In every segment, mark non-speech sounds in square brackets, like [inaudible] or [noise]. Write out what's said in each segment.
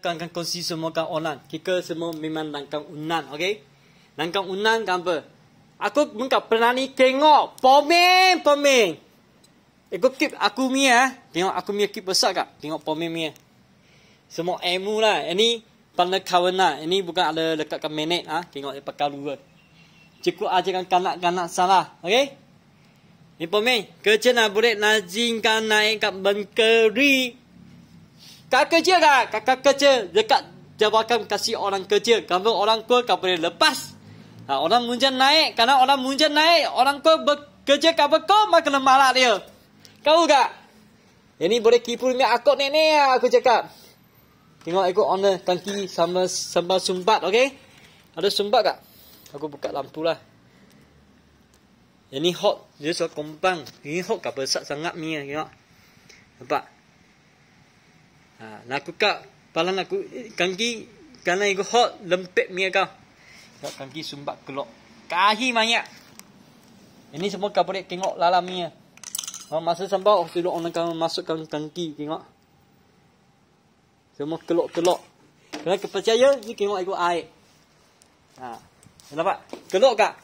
Kan akan kongsi semua kan online. Kita semua memang nangkang unan, okay? Nangkang unan kan apa? Aku muka pernah ni tengok. Pomeng, pomeng. Aku keep aku ni Tengok aku ni keep besar kan? Tengok pomeng ni Semua emu lah. Ini pada kawan lah. Ini bukan ada dekat kan menek ah. Tengok dia pakai luar. Cikgu ajarkan kanak-kanak salah, okay? Ini pomeng. Kerja nak boleh najingkan naik kat bengkeri kakak kerja kan? Kakak kerja dekat jabatan kasih orang kerja. Kalau orang tua kau boleh lepas. Ha, orang munjan naik. karena orang munjan naik, orang tua bekerja kau bekor, maka kena marah dia. Kau tak? Ini boleh kipu dengan aku nenek lah, aku cakap. Tengok aku on the tangki sama sambal sumbat, okey? Ada sumbat tak? Aku buka lampu lah. Ini hot, dia suka kompang. Ini hot kau sak sangat ni, lah, tengok. Nampak? Ha, nak ka palang aku eh, kangki karena iko hot lempek mi kau. Kau kangki sumbak kelok. Kahi mayak. Ini semua kau boleh tengok lalam ni. Ya. Ha, masa sampai oh, suruh orang kau masukkan kangki tengok. Semua kelok-kelok. Kena kepercaya ni tengok iko ai, ah, ha, kenapa, Kelok kak,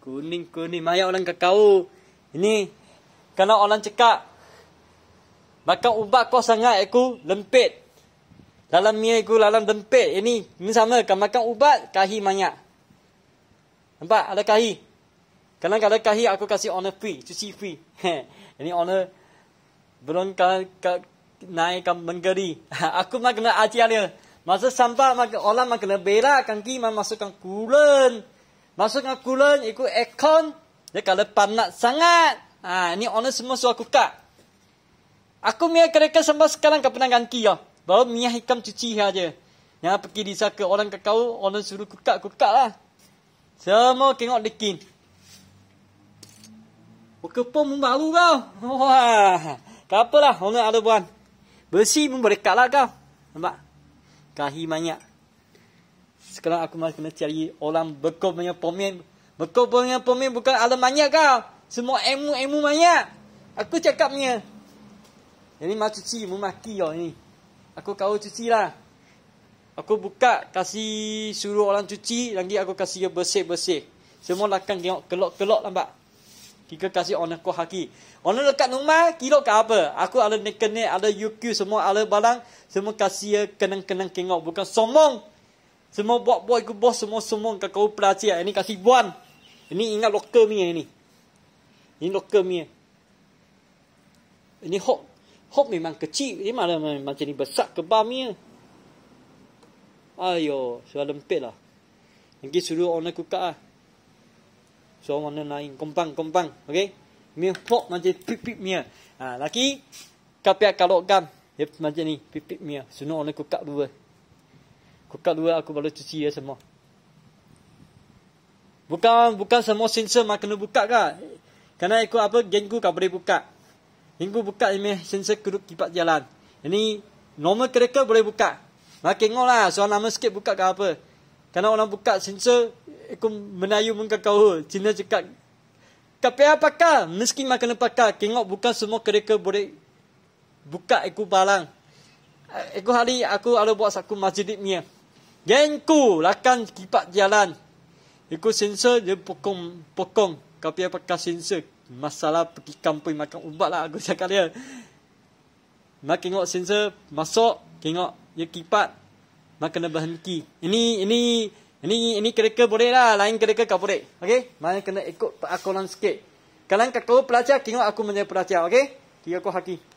Kuning-kuning mayak orang kau. Ini karena orang cekak Maka ubat kau sangat aku lempit. Dalam mie aku dalam dempit. Ini sama kan makan ubat kahi banyak. Nampak ada kahi. Kalau ada kahi aku kasih honor free, cuci free. [laughs] ini honor belum kalau ka, naik ke menggeri. [laughs] aku mak kena ajar dia. Masa sampah mak orang mak kena bela kaki mak masukkan kulen. Masukkan kulen ikut aircon. Dia kalau panas sangat. Ha, ini honor semua suaku kak. Aku punya kereka sampai sekarang kau pernah ganti ya. Baru minyak hitam cuci saja. Yang pergi di ke orang ke kau, orang suruh kukak, kukak lah. Semua tengok dekin. Buka pom baru kau. Wah. Tak apalah, orang ada buan. Besi pun berdekat lah kau. Nampak? Kahi banyak. Sekarang aku masih kena cari orang bekop punya pomen. Bekop punya pomen bukan ada banyak kau. Semua emu-emu banyak. Aku cakapnya. Ini ni mak cuci, mu maki kau ni. Aku kau cuci lah. Aku buka, kasih suruh orang cuci, lagi aku kasih dia bersih-bersih. Semua lakang tengok kelok-kelok lah, nampak. Kita kasih orang kau haki. Owner dekat rumah, kilo ke apa? Aku ada nekene, ada UQ, semua ada balang. Semua kasih dia kenang-kenang tengok. Bukan somong. Semua buat buat aku bos, semua somong kat kau pelacik. Lah. Ini kasih buan. Ini ingat lokal mi ini. Ini lokal mi. Ini hok Hope memang kecil. Dia malah macam ni besar kebam ni. Ayo, sudah lempit lah. Nanti suruh owner kukak lah. So, mana lain. Kompang, kompang. Okay? Mereka pop macam pipit mia. Lah. Ha, lagi, kapiak kalau gam. Dia macam ni, pipip mia. Lah. Suruh owner kukak dua. Kukak dua aku baru cuci ya semua. Bukan bukan semua sensor mak kena buka kah? Kerana ikut apa, geng ku tak boleh buka hinggu buka ini sensor kuduk kipat jalan. Ini normal kereta boleh buka. Mak ngok lah. Soal nama sikit buka ke apa. Karena orang buka sensor, aku menayu muka kau. Cina cakap, apa ka? meski makan apa ka? kengok bukan semua kereta boleh buka aku balang. Aku eh, hari aku alu buat saku masjid ni. Ya. Gengku, lakan kipat jalan. Aku sensor dia pokong, pokong. KPA pakar sensor masalah pergi kampung makan ubat lah aku [laughs] cakap dia. Mak tengok sensor masuk, tengok dia kipat, mak kena berhenti. Ini ini ini ini kereta boleh lah, lain kereta kau boleh. Okey, mak kena ikut peraturan sikit. Kalau kau pelajar, tengok aku menjadi pelajar, okey? Tiga aku hakim.